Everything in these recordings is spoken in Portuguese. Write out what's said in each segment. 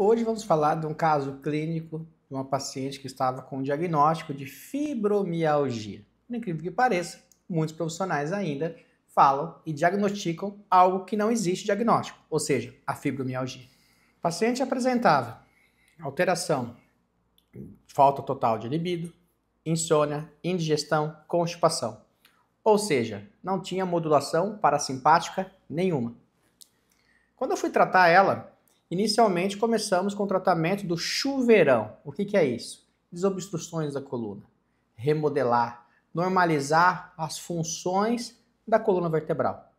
Hoje vamos falar de um caso clínico de uma paciente que estava com um diagnóstico de fibromialgia. Por incrível que pareça, muitos profissionais ainda falam e diagnosticam algo que não existe diagnóstico, ou seja, a fibromialgia. O paciente apresentava alteração, falta total de libido, insônia, indigestão, constipação. Ou seja, não tinha modulação parasimpática nenhuma. Quando eu fui tratar ela, Inicialmente começamos com o tratamento do chuveirão. O que, que é isso? Desobstruções da coluna, remodelar, normalizar as funções da coluna vertebral.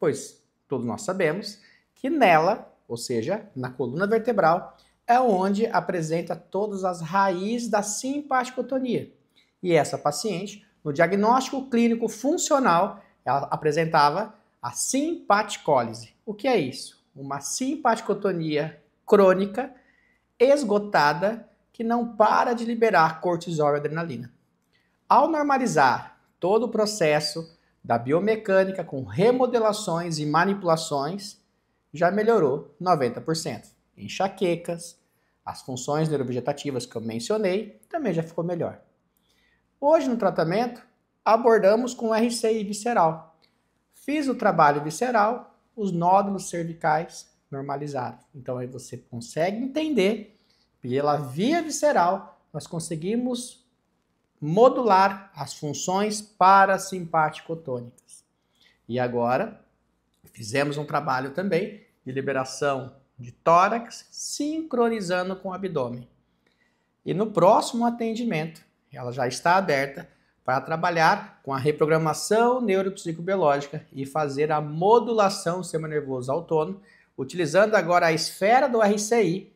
Pois todos nós sabemos que nela, ou seja, na coluna vertebral, é onde apresenta todas as raízes da simpaticotonia. E essa paciente, no diagnóstico clínico funcional, ela apresentava a simpaticólise. O que é isso? uma simpaticotonia crônica esgotada que não para de liberar cortisol e adrenalina. Ao normalizar todo o processo da biomecânica com remodelações e manipulações, já melhorou 90%. Enxaquecas, as funções neurovegetativas que eu mencionei, também já ficou melhor. Hoje no tratamento, abordamos com RCI visceral. Fiz o trabalho visceral os nódulos cervicais normalizados. Então aí você consegue entender, pela via visceral, nós conseguimos modular as funções parasimpático-tônicas. E agora, fizemos um trabalho também de liberação de tórax, sincronizando com o abdômen. E no próximo atendimento, ela já está aberta, para trabalhar com a reprogramação neuropsicobiológica e fazer a modulação do sistema nervoso autônomo, utilizando agora a esfera do RCI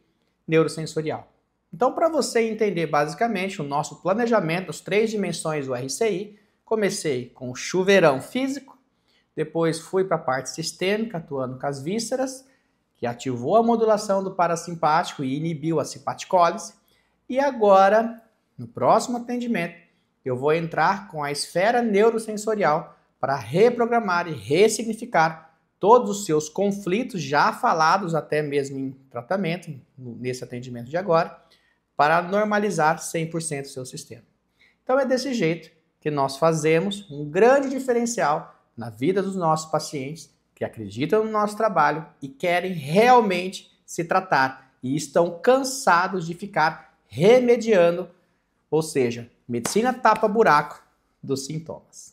neurosensorial. Então, para você entender basicamente o nosso planejamento, as três dimensões do RCI, comecei com o chuveirão físico, depois fui para a parte sistêmica, atuando com as vísceras, que ativou a modulação do parasimpático e inibiu a simpaticólise. E agora, no próximo atendimento, eu vou entrar com a esfera neurosensorial para reprogramar e ressignificar todos os seus conflitos já falados até mesmo em tratamento, nesse atendimento de agora, para normalizar 100% o seu sistema. Então é desse jeito que nós fazemos um grande diferencial na vida dos nossos pacientes que acreditam no nosso trabalho e querem realmente se tratar e estão cansados de ficar remediando, ou seja, Medicina tapa buraco dos sintomas.